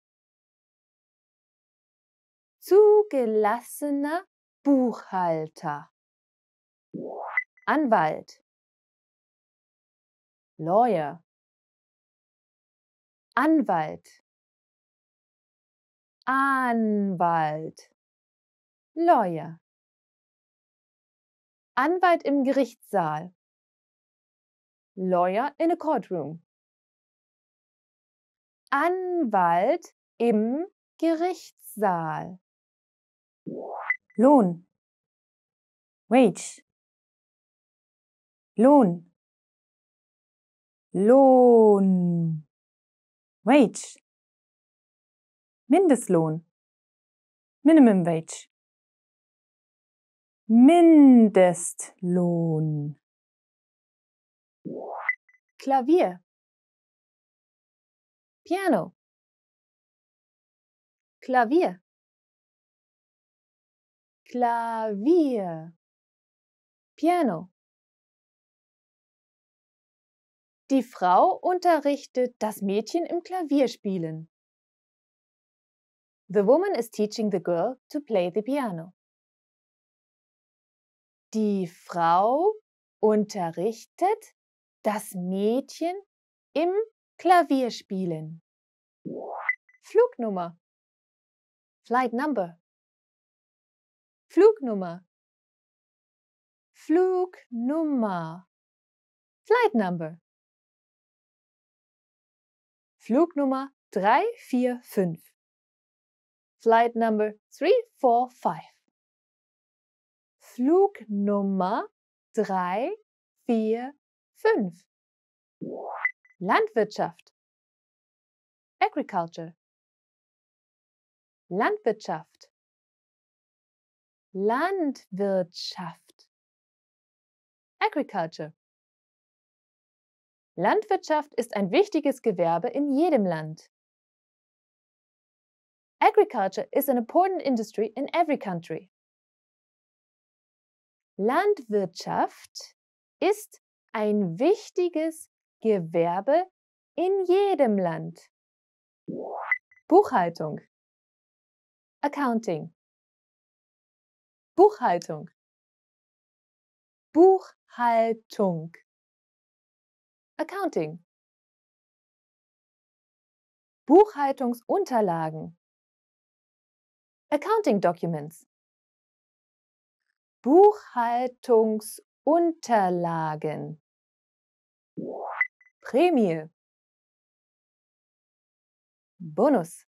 Zugelassener Buchhalter. Anwalt. Lawyer. Anwalt. Anwalt. Lawyer. Anwalt im Gerichtssaal lawyer in a courtroom. Anwalt im Gerichtssaal. Lohn. Wage. Lohn. Lohn. Wage. Mindestlohn. Minimum Wage. Mindestlohn. Klavier. Piano. Klavier. Klavier. Piano. Die Frau unterrichtet das Mädchen im Klavierspielen. The woman is teaching the girl to play the piano. Die Frau unterrichtet das Mädchen im Klavierspielen. Flugnummer. Flight number. Flugnummer. Flugnummer. Flight number. Flugnummer 345. Flight number 345. Flugnummer 345. 5. Landwirtschaft. Agriculture. Landwirtschaft. Landwirtschaft. Agriculture. Landwirtschaft ist ein wichtiges Gewerbe in jedem Land. Agriculture is an important industry in every country. Landwirtschaft ist ein wichtiges Gewerbe in jedem Land. Buchhaltung. Accounting. Buchhaltung. Buchhaltung. Accounting. Buchhaltungsunterlagen. Accounting Documents. Buchhaltungsunterlagen. Prämie. Bonus.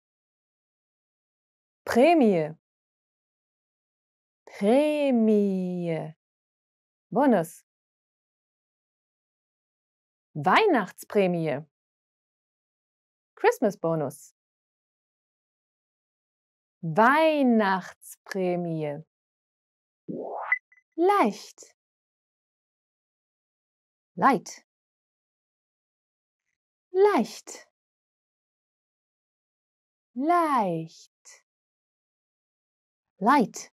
Prämie. Prämie. Bonus. Weihnachtsprämie. Christmas Bonus. Weihnachtsprämie. Leicht. Light leicht, leicht, light,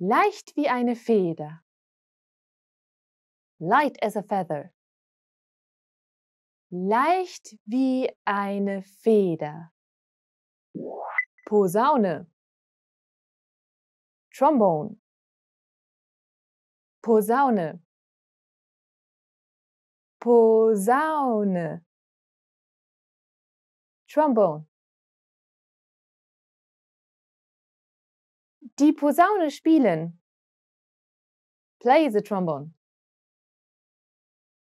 leicht wie eine Feder, light as a feather, leicht wie eine Feder, Posaune, Trombone, Posaune. Posaune. Trombone. Die Posaune spielen. Play the trombone.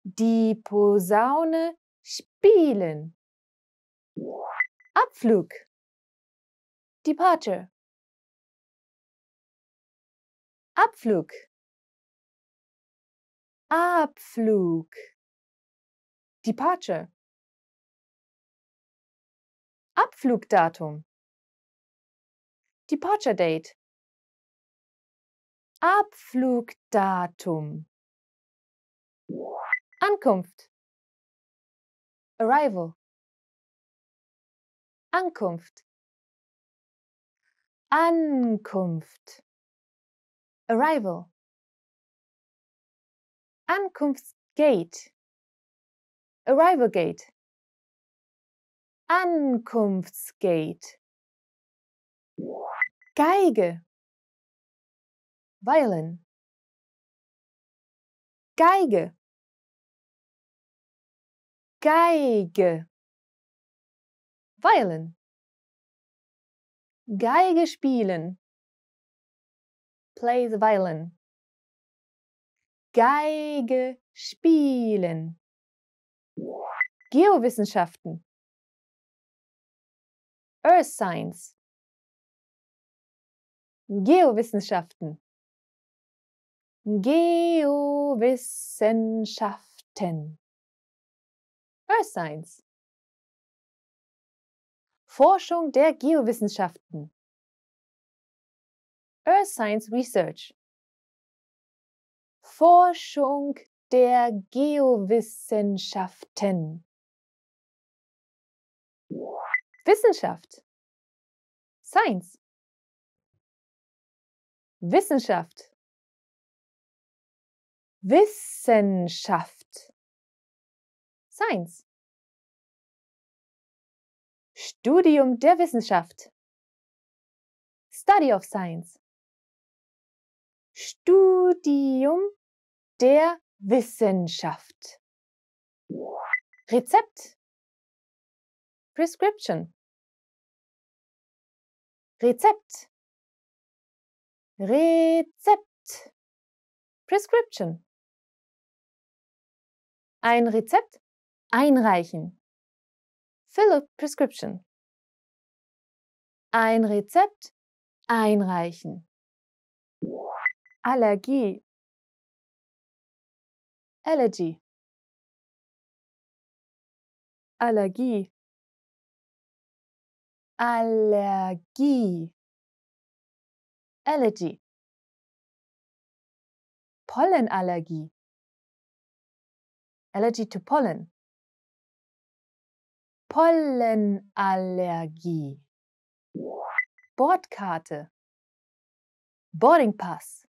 Die Posaune spielen. Abflug. Departure. Abflug. Abflug. Departure. Abflugdatum. Departure Date. Abflugdatum. Ankunft. Arrival. Ankunft. Ankunft. Arrival. Ankunftsgate. Arrival Gate. Ankunftsgate. Geige. Violin. Geige. Geige. Violin. Geige spielen. Play the violin. Geige spielen. Geowissenschaften. Earth Science. Geowissenschaften. Geowissenschaften. Earth Science. Forschung der Geowissenschaften. Earth Science Research. Forschung der Geowissenschaften. Wissenschaft. Science. Wissenschaft. Wissenschaft. Science. Studium der Wissenschaft. Study of Science. Studium der Wissenschaft. Rezept. Prescription. Rezept. Rezept. Prescription. Ein Rezept einreichen. Fill a prescription. Ein Rezept einreichen. Allergie Allergy. Allergie. Allergie. Allergy. Pollenallergie. Allergy to pollen. Pollenallergie. Bordkarte. Boarding Pass.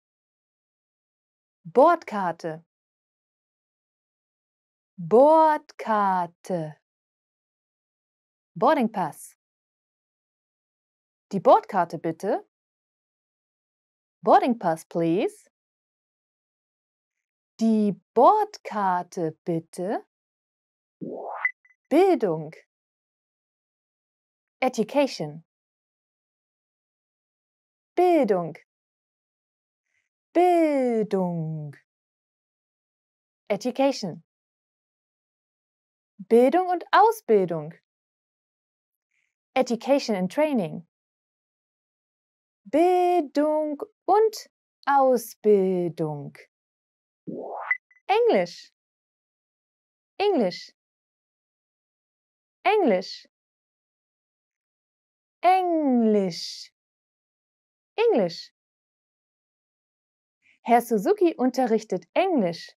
Bordkarte. Bordkarte. Boarding Pass. Die Bordkarte bitte. Boarding Pass, please. Die Bordkarte bitte. Bildung. Education. Bildung. Bildung. Education. Bildung und Ausbildung. Education and Training. Bildung und Ausbildung. Englisch. Englisch. Englisch. Englisch. Englisch. Herr Suzuki unterrichtet Englisch.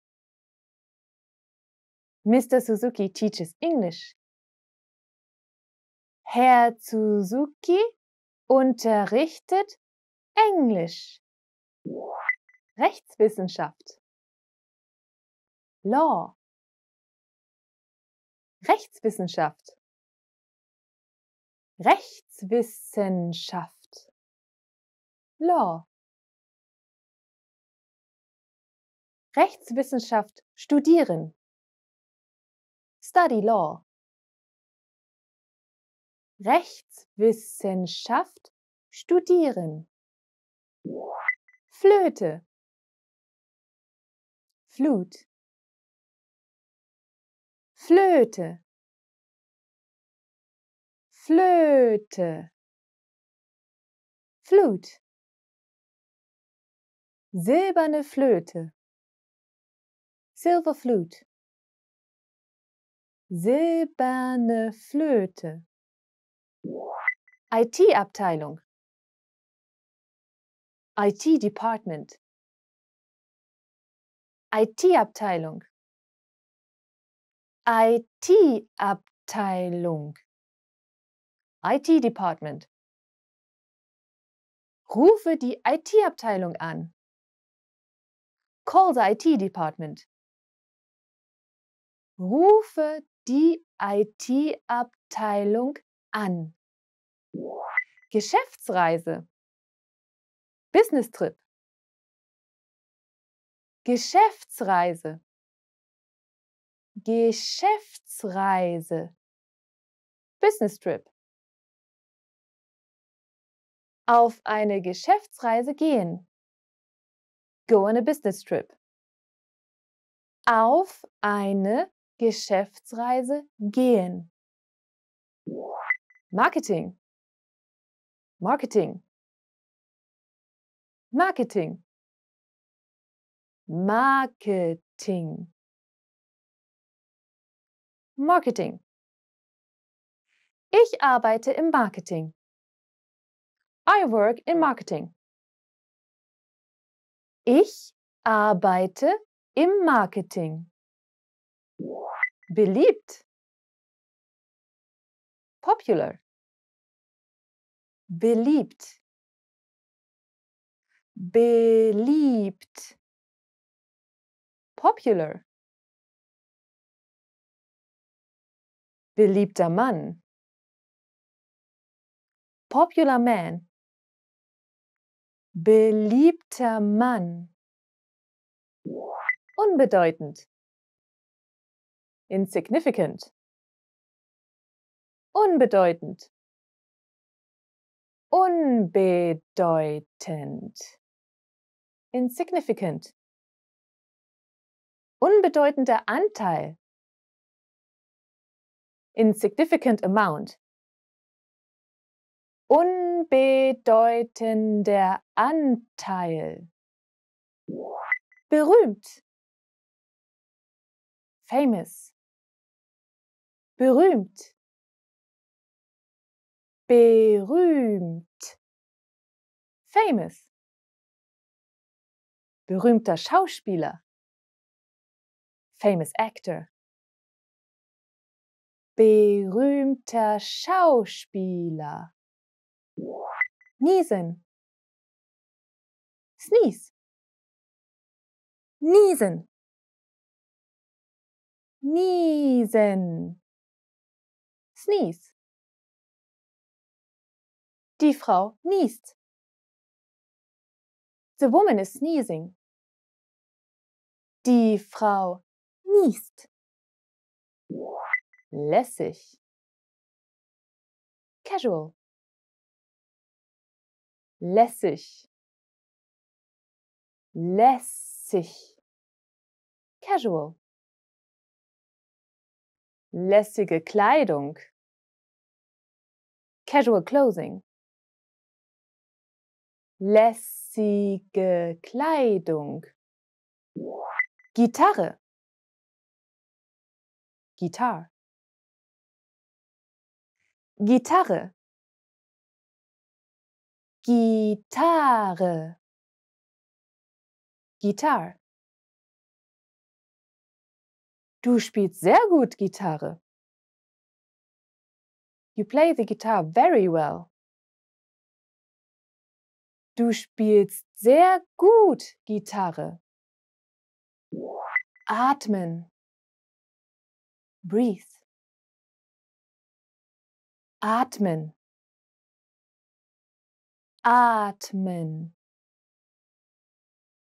Mr. Suzuki teaches English. Herr Suzuki unterrichtet Englisch. Rechtswissenschaft. Law. Rechtswissenschaft. Rechtswissenschaft. Law. Rechtswissenschaft studieren. Study Law. Rechtswissenschaft studieren. Flöte. Flut. Flöte. Flöte. Flut. Silberne Flöte. Silver Flute silberne Flöte. IT-Abteilung. IT-Department. IT-Abteilung. IT-Abteilung. IT-Department. Rufe die IT-Abteilung an. Call the IT-Department. Rufe die IT-Abteilung an. Geschäftsreise. Business Trip. Geschäftsreise. Geschäftsreise. Business Trip. Auf eine Geschäftsreise gehen. Go on a business trip. Auf eine Geschäftsreise gehen. Marketing. Marketing. Marketing. Marketing. Marketing. Ich arbeite im Marketing. I work in Marketing. Ich arbeite im Marketing beliebt, popular, beliebt, beliebt, popular, beliebter Mann, popular man, beliebter Mann, unbedeutend insignificant, unbedeutend, unbedeutend, insignificant, unbedeutender Anteil, insignificant amount, unbedeutender Anteil, berühmt, famous, berühmt berühmt famous berühmter Schauspieler famous actor berühmter Schauspieler niesen sneeze niesen niesen sneeze. Die Frau niest. The woman is sneezing. Die Frau niest. Lässig. Casual. Lässig. Lässig. Casual. Lässige Kleidung. Casual Clothing. Lässige Kleidung. Gitarre. Guitar. Gitarre. Gitarre. Gitar. Du spielst sehr gut Gitarre. You play the guitar very well. Du spielst sehr gut Gitarre. Atmen. Breathe. Atmen. Atmen.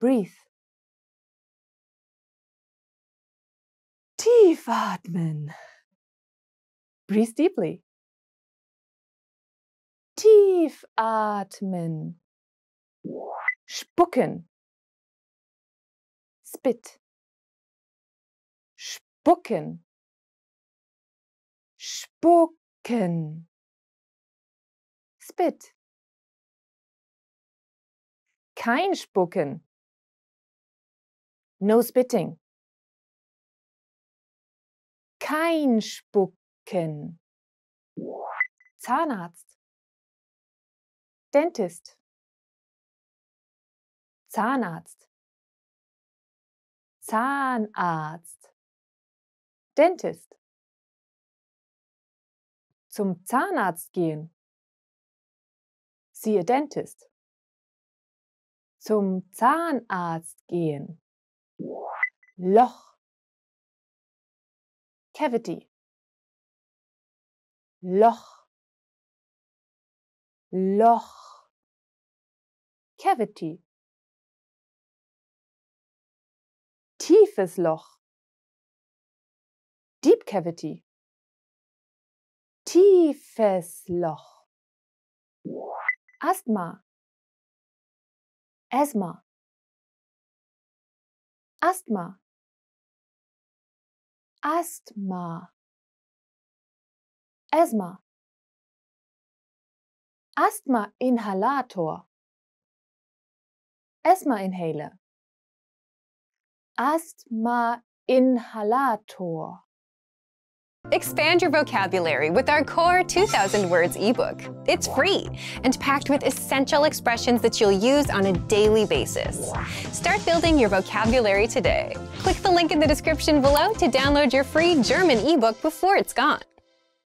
Breathe. Tief atmen. Breathe deeply. Tief atmen. Spucken. Spit. Spucken. Spucken. Spit. Kein Spucken. No spitting. Kein Spucken. Zahnarzt. Dentist, Zahnarzt, Zahnarzt, Dentist. Zum Zahnarzt gehen. Siehe Dentist. Zum Zahnarzt gehen. Loch. Cavity. Loch. Loch, Cavity, tiefes Loch, Deep Cavity, tiefes Loch, Asthma, Asthma, Asthma, Asthma, Asthma. Asthma-Inhalator. Asthma-Inhaler. Asthma-Inhalator. Expand your vocabulary with our Core 2000 Words ebook. It's free and packed with essential expressions that you'll use on a daily basis. Start building your vocabulary today. Click the link in the description below to download your free German ebook before it's gone.